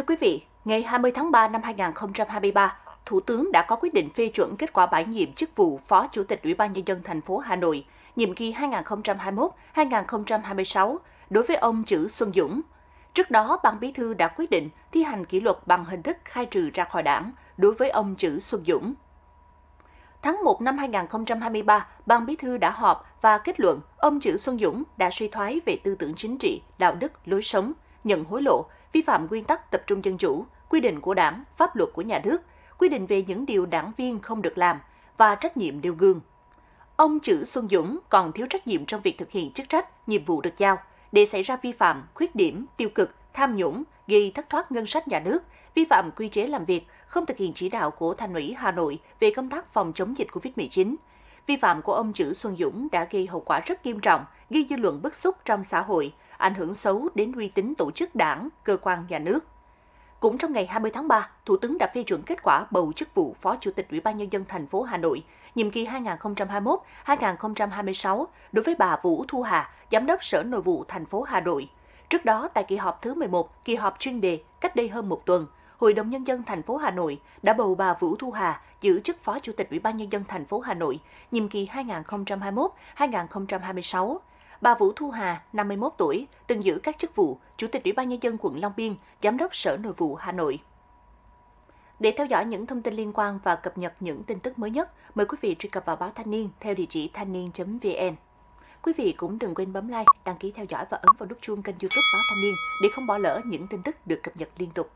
Thưa quý vị, ngày 20 tháng 3 năm 2023, Thủ tướng đã có quyết định phê chuẩn kết quả bãi nhiệm chức vụ Phó Chủ tịch Ủy ban nhân dân thành phố Hà Nội nhiệm kỳ 2021-2026 đối với ông Chữ Xuân Dũng. Trước đó, Ban Bí thư đã quyết định thi hành kỷ luật bằng hình thức khai trừ ra khỏi đảng đối với ông Chữ Xuân Dũng. Tháng 1 năm 2023, Ban Bí thư đã họp và kết luận ông Chữ Xuân Dũng đã suy thoái về tư tưởng chính trị, đạo đức, lối sống – nhận hối lộ, vi phạm nguyên tắc tập trung dân chủ, quy định của đảng, pháp luật của nhà nước, quy định về những điều đảng viên không được làm và trách nhiệm nêu gương. Ông Chữ Xuân Dũng còn thiếu trách nhiệm trong việc thực hiện chức trách, nhiệm vụ được giao, để xảy ra vi phạm, khuyết điểm, tiêu cực, tham nhũng, gây thất thoát ngân sách nhà nước, vi phạm quy chế làm việc, không thực hiện chỉ đạo của Thành ủy Hà Nội về công tác phòng chống dịch COVID-19. Vi phạm của ông Chữ Xuân Dũng đã gây hậu quả rất nghiêm trọng, gây dư luận bức xúc trong xã hội, ảnh hưởng xấu đến uy tín tổ chức đảng, cơ quan nhà nước. Cũng trong ngày 20 tháng 3, Thủ tướng đã phê chuẩn kết quả bầu chức vụ Phó Chủ tịch Ủy ban nhân dân thành phố Hà Nội nhiệm kỳ 2021-2026 đối với bà Vũ Thu Hà, Giám đốc Sở Nội vụ thành phố Hà Nội. Trước đó tại kỳ họp thứ 11, kỳ họp chuyên đề cách đây hơn một tuần, Hội đồng nhân dân thành phố Hà Nội đã bầu bà Vũ Thu Hà giữ chức Phó Chủ tịch Ủy ban nhân dân thành phố Hà Nội nhiệm kỳ 2021-2026 Bà Vũ Thu Hà, 51 tuổi, từng giữ các chức vụ Chủ tịch Ủy ban Nhân dân quận Long Biên, Giám đốc Sở Nội vụ Hà Nội. Để theo dõi những thông tin liên quan và cập nhật những tin tức mới nhất, mời quý vị truy cập vào báo Thanh niên theo địa chỉ thanh niên.vn. Quý vị cũng đừng quên bấm like, đăng ký theo dõi và ấn vào nút chuông kênh youtube báo Thanh niên để không bỏ lỡ những tin tức được cập nhật liên tục.